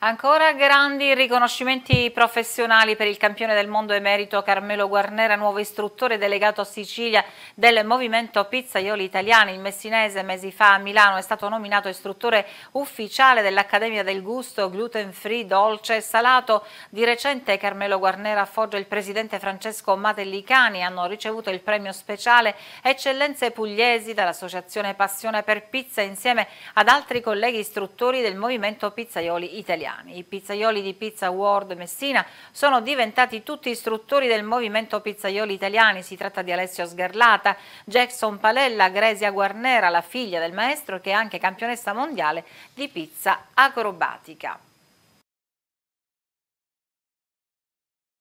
Ancora grandi riconoscimenti professionali per il campione del mondo emerito Carmelo Guarnera, nuovo istruttore delegato a Sicilia del Movimento Pizzaioli Italiani. Il messinese mesi fa a Milano è stato nominato istruttore ufficiale dell'Accademia del Gusto Gluten Free, Dolce e Salato. Di recente Carmelo Guarnera a Foggia e il presidente Francesco Matellicani hanno ricevuto il premio speciale Eccellenze Pugliesi dall'Associazione Passione per Pizza insieme ad altri colleghi istruttori del Movimento Pizzaioli Italiani italiani. I pizzaioli di Pizza World Messina sono diventati tutti istruttori del movimento pizzaioli italiani. Si tratta di Alessio Sgarlata, Jackson Palella, Gresia Guarnera, la figlia del maestro che è anche campionessa mondiale di pizza acrobatica.